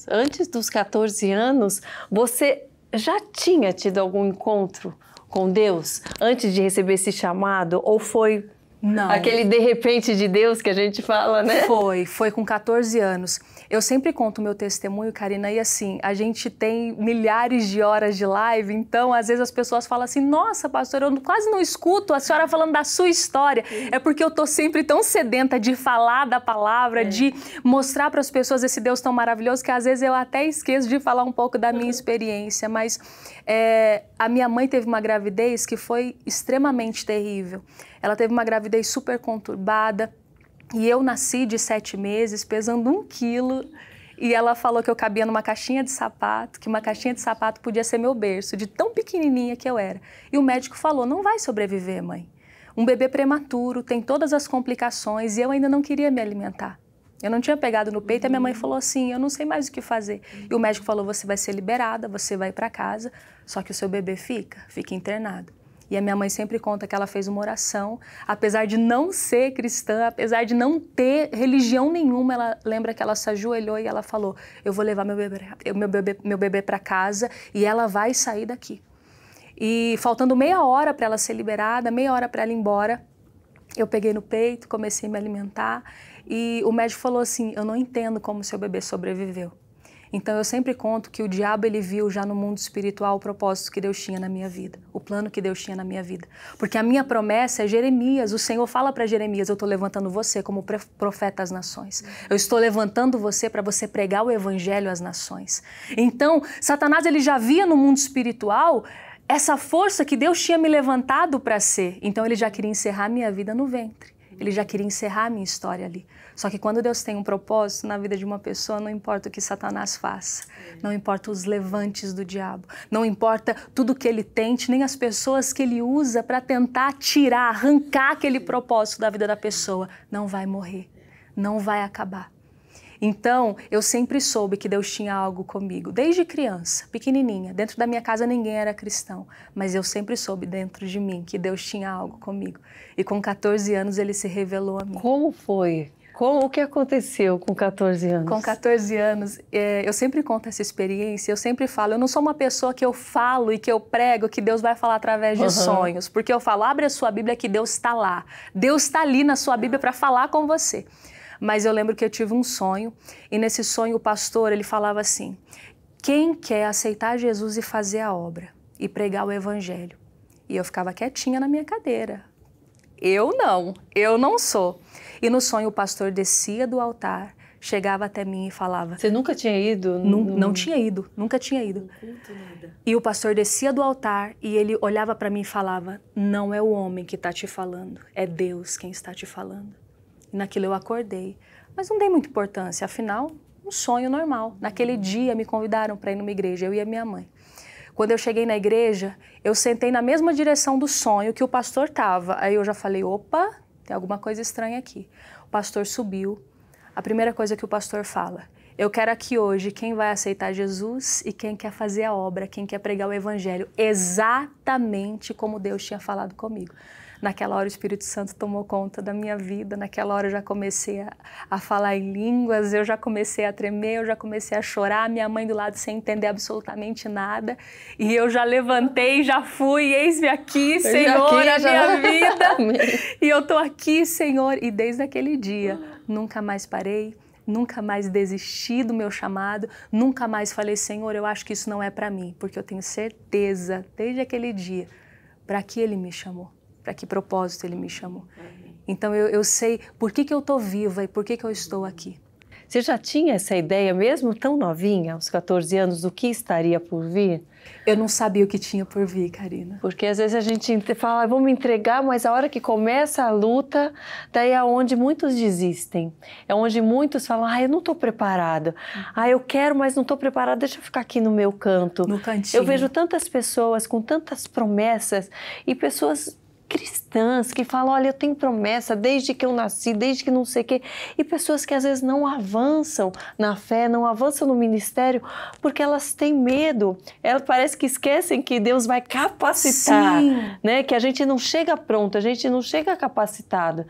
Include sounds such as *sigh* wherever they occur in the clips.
anos. Antes dos 14 anos, você já tinha tido algum encontro com Deus antes de receber esse chamado? Ou foi Não. aquele de repente de Deus que a gente fala, né? Foi, foi com 14 anos. Eu sempre conto o meu testemunho, Karina, e assim, a gente tem milhares de horas de live, então às vezes as pessoas falam assim: nossa, pastor, eu quase não escuto a senhora falando da sua história. É porque eu tô sempre tão sedenta de falar da palavra, é. de mostrar para as pessoas esse Deus tão maravilhoso que às vezes eu até esqueço de falar um pouco da minha uhum. experiência. Mas é, a minha mãe teve uma gravidez que foi extremamente terrível. Ela teve uma gravidez super conturbada e eu nasci de sete meses, pesando um quilo. E ela falou que eu cabia numa caixinha de sapato, que uma caixinha de sapato podia ser meu berço, de tão pequenininha que eu era. E o médico falou: não vai sobreviver, mãe. Um bebê prematuro tem todas as complicações e eu ainda não queria me alimentar. Eu não tinha pegado no peito uhum. e minha mãe falou assim: eu não sei mais o que fazer. Uhum. E o médico falou: você vai ser liberada, você vai para casa, só que o seu bebê fica, fica internado. E a minha mãe sempre conta que ela fez uma oração, apesar de não ser cristã, apesar de não ter religião nenhuma, ela lembra que ela se ajoelhou e ela falou: "Eu vou levar meu bebê, meu bebê, meu bebê para casa e ela vai sair daqui". E faltando meia hora para ela ser liberada, meia hora para ela ir embora, eu peguei no peito, comecei a me alimentar e o médico falou assim: "Eu não entendo como seu bebê sobreviveu". Então eu sempre conto que o diabo ele viu já no mundo espiritual o propósito que Deus tinha na minha vida, o plano que Deus tinha na minha vida. Porque a minha promessa é Jeremias, o Senhor fala para Jeremias, eu estou levantando você como profeta às nações. Eu estou levantando você para você pregar o evangelho às nações. Então, Satanás ele já via no mundo espiritual essa força que Deus tinha me levantado para ser. Então ele já queria encerrar minha vida no ventre. Ele já queria encerrar a minha história ali. Só que quando Deus tem um propósito na vida de uma pessoa, não importa o que Satanás faça, não importa os levantes do diabo, não importa tudo que ele tente, nem as pessoas que ele usa para tentar tirar, arrancar aquele propósito da vida da pessoa, não vai morrer, não vai acabar. Então, eu sempre soube que Deus tinha algo comigo, desde criança, pequenininha. Dentro da minha casa ninguém era cristão, mas eu sempre soube dentro de mim que Deus tinha algo comigo. E com 14 anos ele se revelou a mim. Como foi? Como, o que aconteceu com 14 anos? Com 14 anos, é, eu sempre conto essa experiência, eu sempre falo, eu não sou uma pessoa que eu falo e que eu prego que Deus vai falar através de uhum. sonhos, porque eu falo, abre a sua Bíblia que Deus está lá. Deus está ali na sua Bíblia para falar com você. Mas eu lembro que eu tive um sonho e nesse sonho o pastor ele falava assim: quem quer aceitar Jesus e fazer a obra e pregar o evangelho? E eu ficava quietinha na minha cadeira. Eu não, eu não sou. E no sonho o pastor descia do altar chegava até mim e falava. Você nunca tinha ido? Não, não tinha ido, nunca tinha ido. E o pastor descia do altar e ele olhava para mim e falava: Não é o homem que está te falando, é Deus quem está te falando. E naquilo eu acordei. Mas não dei muita importância, afinal, um sonho normal. Naquele dia me convidaram para ir numa igreja, eu e a minha mãe. Quando eu cheguei na igreja, eu sentei na mesma direção do sonho que o pastor estava. Aí eu já falei: opa, tem alguma coisa estranha aqui. O pastor subiu. A primeira coisa que o pastor fala: eu quero aqui hoje quem vai aceitar Jesus e quem quer fazer a obra, quem quer pregar o evangelho, exatamente como Deus tinha falado comigo. Naquela hora o Espírito Santo tomou conta da minha vida, naquela hora eu já comecei a, a falar em línguas, eu já comecei a tremer, eu já comecei a chorar, minha mãe do lado sem entender absolutamente nada. E eu já levantei, já fui, eis-me aqui, eu Senhor, aqui, a minha *laughs* vida. e eu estou aqui, Senhor. E desde aquele dia, nunca mais parei nunca mais desisti do meu chamado, nunca mais falei, Senhor, eu acho que isso não é para mim, porque eu tenho certeza, desde aquele dia, para que Ele me chamou para que propósito ele me chamou. Uhum. Então eu, eu sei por que, que eu estou viva e por que, que eu estou aqui. Você já tinha essa ideia, mesmo tão novinha, aos 14 anos, do que estaria por vir? Eu não sabia o que tinha por vir, Karina. Porque às vezes a gente fala, ah, vamos me entregar, mas a hora que começa a luta, daí é onde muitos desistem. É onde muitos falam, ah, eu não estou preparado. Uhum. Ah, eu quero, mas não estou preparado, deixa eu ficar aqui no meu canto. No cantinho. Eu vejo tantas pessoas com tantas promessas e pessoas cristãs que falam, olha, eu tenho promessa desde que eu nasci, desde que não sei o quê, e pessoas que às vezes não avançam na fé, não avançam no ministério, porque elas têm medo. Elas é, parece que esquecem que Deus vai capacitar, Sim. né? Que a gente não chega pronto, a gente não chega capacitado.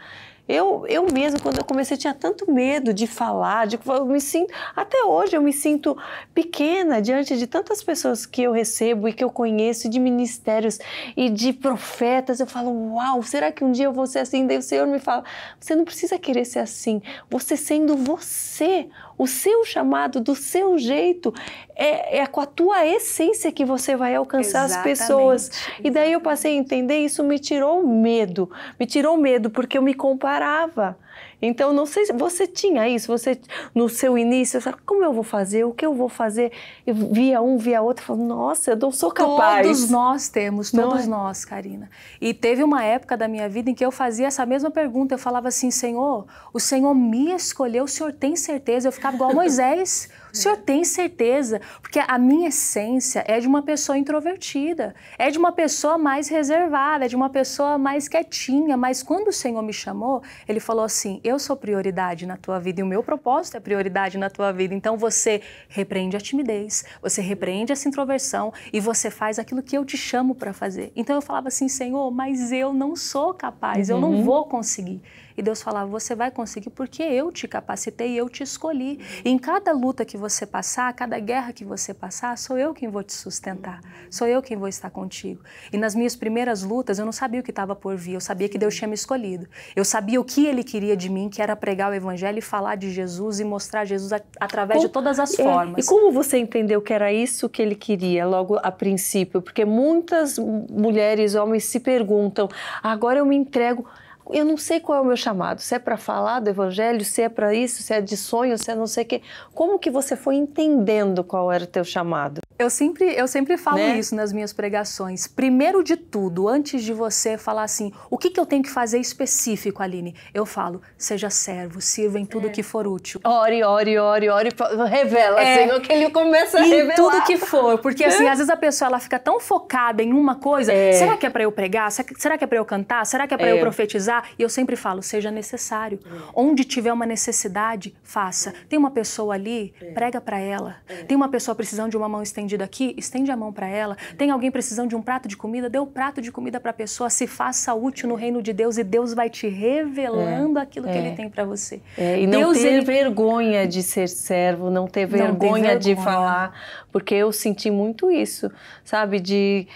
Eu, eu mesma, quando eu comecei, tinha tanto medo de falar, de eu me sinto. Até hoje eu me sinto pequena diante de tantas pessoas que eu recebo e que eu conheço, de ministérios e de profetas. Eu falo, uau, será que um dia eu vou ser assim? Daí o Senhor me fala, você não precisa querer ser assim. Você sendo você, o seu chamado, do seu jeito, é, é com a tua essência que você vai alcançar exatamente, as pessoas. Exatamente. E daí eu passei a entender, isso me tirou o medo, me tirou o medo porque eu me comparava. Então, não sei se você tinha isso, você no seu início, sabe, como eu vou fazer, o que eu vou fazer? Eu via um, via outro, falava, nossa, eu não sou capaz. Todos nós temos, todos não. É? nós, Karina. E teve uma época da minha vida em que eu fazia essa mesma pergunta, eu falava assim, Senhor, o Senhor me escolheu, o Senhor tem certeza? Eu ficava igual Moisés. O senhor tem certeza? Porque a minha essência é de uma pessoa introvertida, é de uma pessoa mais reservada, é de uma pessoa mais quietinha. Mas quando o Senhor me chamou, ele falou assim: Eu sou prioridade na tua vida e o meu propósito é prioridade na tua vida. Então você repreende a timidez, você repreende essa introversão e você faz aquilo que eu te chamo para fazer. Então eu falava assim: Senhor, mas eu não sou capaz, uhum. eu não uhum. vou conseguir. E Deus falava: Você vai conseguir porque eu te capacitei, eu te escolhi. em cada luta que você passar, cada guerra que você passar, sou eu quem vou te sustentar, sou eu quem vou estar contigo. E nas minhas primeiras lutas, eu não sabia o que estava por vir, eu sabia que Deus tinha me escolhido. Eu sabia o que Ele queria de mim, que era pregar o Evangelho e falar de Jesus e mostrar Jesus a, através como, de todas as é, formas. E como você entendeu que era isso que Ele queria logo a princípio? Porque muitas mulheres, homens se perguntam: agora eu me entrego eu não sei qual é o meu chamado, se é para falar do evangelho, se é para isso, se é de sonho, se é não sei o quê. Como que você foi entendendo qual era o teu chamado? Eu sempre, eu sempre falo né? isso nas minhas pregações. Primeiro de tudo, antes de você falar assim, o que, que eu tenho que fazer específico, Aline? Eu falo, seja servo, sirva em tudo é. que for útil. Ore, ore, ore, ore, revela, é. Senhor, que ele começa a em revelar. Em tudo que for, porque assim, é. às vezes a pessoa ela fica tão focada em uma coisa, é. será que é para eu pregar? Será que é para eu cantar? Será que é para eu é. profetizar? E eu sempre falo, seja necessário. Onde tiver uma necessidade, faça. Tem uma pessoa ali, prega para ela. Tem uma pessoa precisando de uma mão estendida aqui, estende a mão para ela. Tem alguém precisando de um prato de comida, dê o um prato de comida para a pessoa. Se faça útil no reino de Deus e Deus vai te revelando é, aquilo que Ele é. tem para você. É, e não Deus, ter ele... vergonha de ser servo, não ter vergonha, não vergonha de falar, porque eu senti muito isso, sabe? De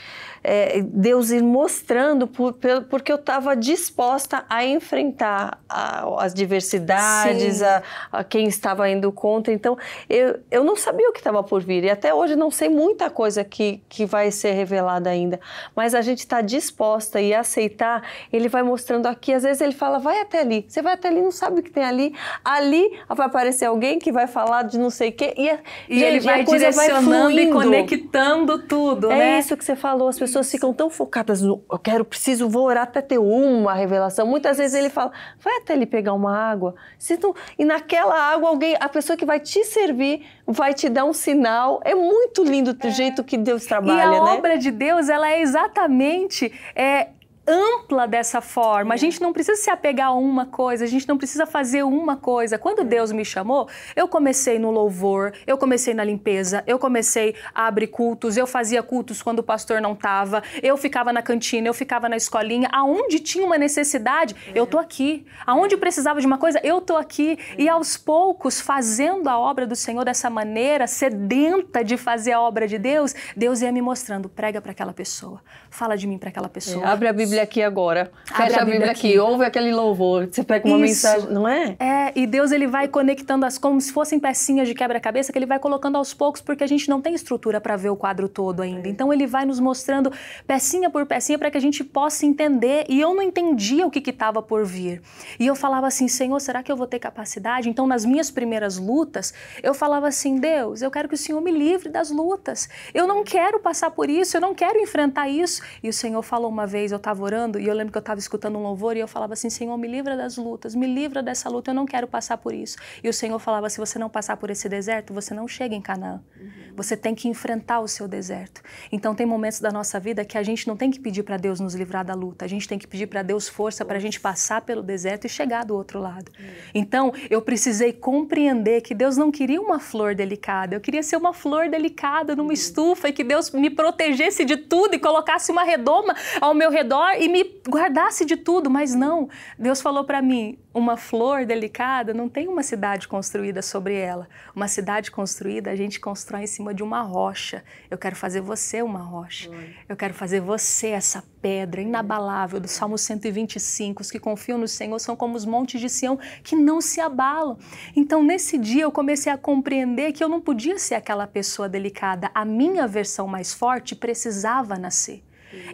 é, Deus ir mostrando, por, por, porque eu estava disposta disposta a enfrentar a, as diversidades, a, a, quem estava indo contra. Então, eu, eu não sabia o que estava por vir e até hoje não sei muita coisa que, que vai ser revelada ainda. Mas a gente está disposta e aceitar, ele vai mostrando aqui. Às vezes ele fala, vai até ali. Você vai até ali, não sabe o que tem ali. Ali vai aparecer alguém que vai falar de não sei o quê. E, é, e gente, ele vai a coisa direcionando vai e conectando tudo, é né? É isso que você falou. As pessoas ficam tão focadas no eu quero, preciso, vou orar até ter uma revelação Muitas vezes ele fala, vai até ele pegar uma água. E naquela água, alguém, a pessoa que vai te servir vai te dar um sinal. É muito lindo o é. jeito que Deus trabalha, e a né? obra de Deus, ela é exatamente é, ampla dessa forma. É. A gente não precisa se apegar a uma coisa, a gente não precisa fazer uma coisa. Quando é. Deus me chamou, eu comecei no louvor, eu comecei na limpeza, eu comecei a abrir cultos, eu fazia cultos quando o pastor não estava, eu ficava na cantina, eu ficava na escolinha, aonde tinha uma necessidade, é. eu tô aqui. Aonde precisava de uma coisa, eu tô aqui. É. E aos poucos, fazendo a obra do Senhor dessa maneira, sedenta de fazer a obra de Deus, Deus ia me mostrando, prega para aquela pessoa, fala de mim para aquela é, pessoa. Abre a Bíblia Bíblia aqui agora. Fecha Abre a Bíblia, aqui. aqui. Ouve aquele louvor. Você pega uma Isso. mensagem, não é? É, e Deus ele vai conectando as como se fossem pecinhas de quebra-cabeça que ele vai colocando aos poucos porque a gente não tem estrutura para ver o quadro todo ainda. É. Então ele vai nos mostrando pecinha por pecinha para que a gente possa entender. E eu não entendia o que estava por vir. E eu falava assim, Senhor, será que eu vou ter capacidade? Então nas minhas primeiras lutas, eu falava assim, Deus, eu quero que o Senhor me livre das lutas. Eu não quero passar por isso, eu não quero enfrentar isso. E o Senhor falou uma vez, eu estava orando e eu lembro que eu estava escutando um louvor e eu falava assim: Senhor, me livra das lutas, me livra dessa luta, eu não quero passar por isso. E o Senhor falava: se você não passar por esse deserto, você não chega em Canaã. Uhum. Você tem que enfrentar o seu deserto. Então, tem momentos da nossa vida que a gente não tem que pedir para Deus nos livrar da luta, a gente tem que pedir para Deus força para a gente passar pelo deserto e chegar do outro lado. Uhum. Então, eu precisei compreender que Deus não queria uma flor delicada, eu queria ser uma flor delicada numa uhum. estufa e que Deus me protegesse de tudo e colocasse uma redoma ao meu redor e me guardasse de tudo, mas não. Deus falou para mim: uma flor delicada não tem uma cidade construída sobre ela. Uma cidade construída a gente constrói em cima de uma rocha. Eu quero fazer você uma rocha. Eu quero fazer você essa pedra inabalável do Salmo 125. Os que confiam no Senhor são como os montes de Sião que não se abalam. Então, nesse dia, eu comecei a compreender que eu não podia ser aquela pessoa delicada. A minha versão mais forte precisava nascer.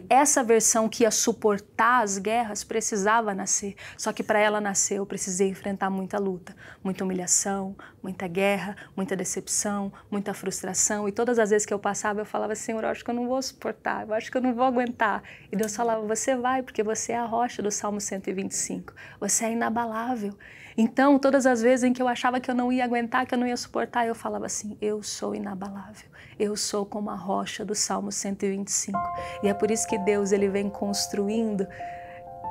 Essa versão que ia suportar as guerras precisava nascer. Só que para ela nascer, eu precisei enfrentar muita luta, muita humilhação, muita guerra, muita decepção, muita frustração. E todas as vezes que eu passava, eu falava: Senhor, eu acho que eu não vou suportar, eu acho que eu não vou aguentar. E Deus falava: Você vai, porque você é a rocha do Salmo 125. Você é inabalável. Então, todas as vezes em que eu achava que eu não ia aguentar, que eu não ia suportar, eu falava assim: eu sou inabalável, eu sou como a rocha do Salmo 125. E é por isso que Deus ele vem construindo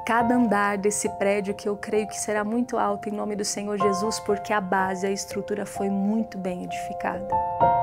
cada andar desse prédio que eu creio que será muito alto em nome do Senhor Jesus, porque a base, a estrutura foi muito bem edificada.